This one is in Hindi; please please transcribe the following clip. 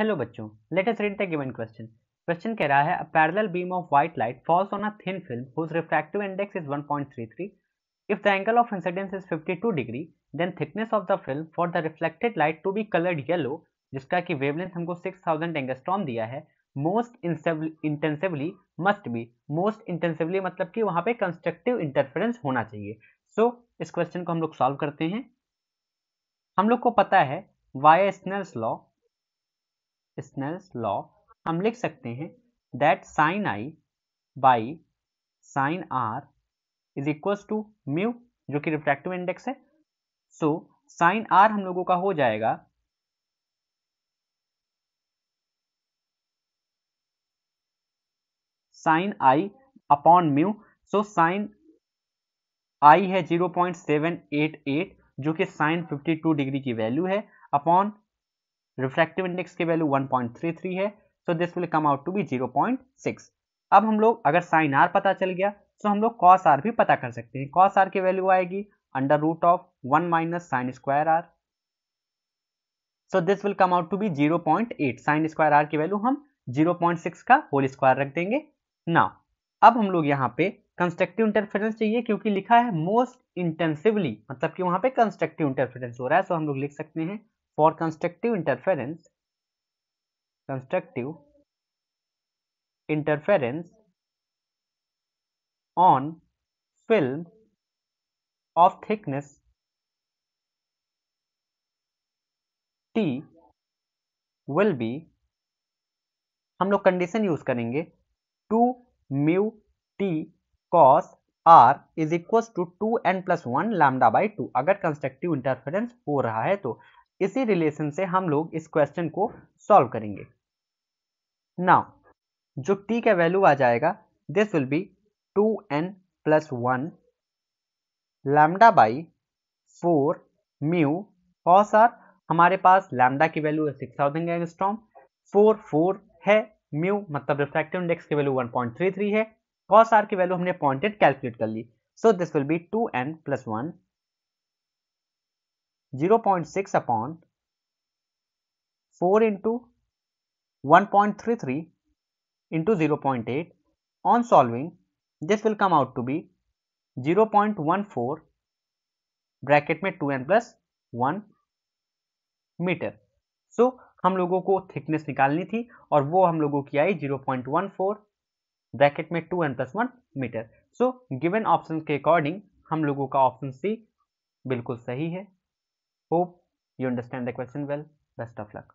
हेलो बच्चों let us read the given question question कह रहा है a parallel beam of white light falls on a thin film whose refractive index is 1.33 if the angle of incidence is 52 degree then thickness of the film for the reflected light to be coloured yellow जिसका कि वेवलेंथ हमको 6000 एंगस्ट्रॉम दिया है most intensively must be most intensively मतलब कि वहां पे कंस्ट्रक्टिव इंटरफेरेंस होना चाहिए सो so, इस क्वेश्चन को हम लोग सॉल्व करते हैं हम लोग को पता है वाई वायसनर्स लॉ स्नेल्स लॉ हम लिख सकते हैं that sine i by sine r is equal to mu जो कि रिफ्रैक्टिव इंडेक्स है सो साइन आर हम लोगों का हो जाएगा sine i upon mu so sine i है 0.788 जो कि साइन 52 डिग्री की वैल्यू है अपॉन रिफ्रैक्टिव इंडेक्स की वैल्यू 1.33 है so this will come out to be 0.6 अब हम लोग अगर साइन आर पता चल गया तो हम लोग कॉस आर भी पता कर सकते हैं कॉस आर की वैल्यू आएगी under root of one minus sine square r so this will come out to be 0.8 sine square r की वैल्यू हम 0.6 का होल स्क्वायर रख देंगे ना अब हम लोग यहाँ पे कंस्ट्रक्टिव इंटरफेरेंस चाहिए क्योंकि लिखा है मोस्ट इंटेंसिवली मतलब कि वहां पे कंस्ट्रक्टिव इंटरफेरेंस हो रहा है सो हम लोग लिख सकते हैं For constructive interference, constructive interference on film of thickness T will be हम लोग कंडीशन यूज करेंगे two mu t cos r is equal to two n plus one lambda by two अगर कंस्ट्रक्टिव इंटरफेरेंस हो रहा है तो इसी रिलेशन से हम लोग इस क्वेश्चन को सॉल्व करेंगे नाउ जो टी का वैल्यू आ जाएगा this will be two n plus one lambda by four mu cos r हमारे पास लैमडा की वैल्यू है six thousand angstrom four four है म्यू मतलब रिफ्लेक्टिव इंडेक्स की वैल्यू 1.33 है कॉस आर की वैल्यू हमने पॉइंटेड कैलकुलेट कर ली so this will be two n plus one zero point six upon four into one point three three into zero point eight on solving this will come out to be zero point one four bracket में two n plus one meter so हम लोगों को थिकनेस निकालनी थी और वो हम लोगों की आई zero point one four bracket में two n plus one meter so given option के अकॉर्डिंग हम लोगों का ऑप्शन सी बिल्कुल सही है Hope you understand the question well. Best of luck.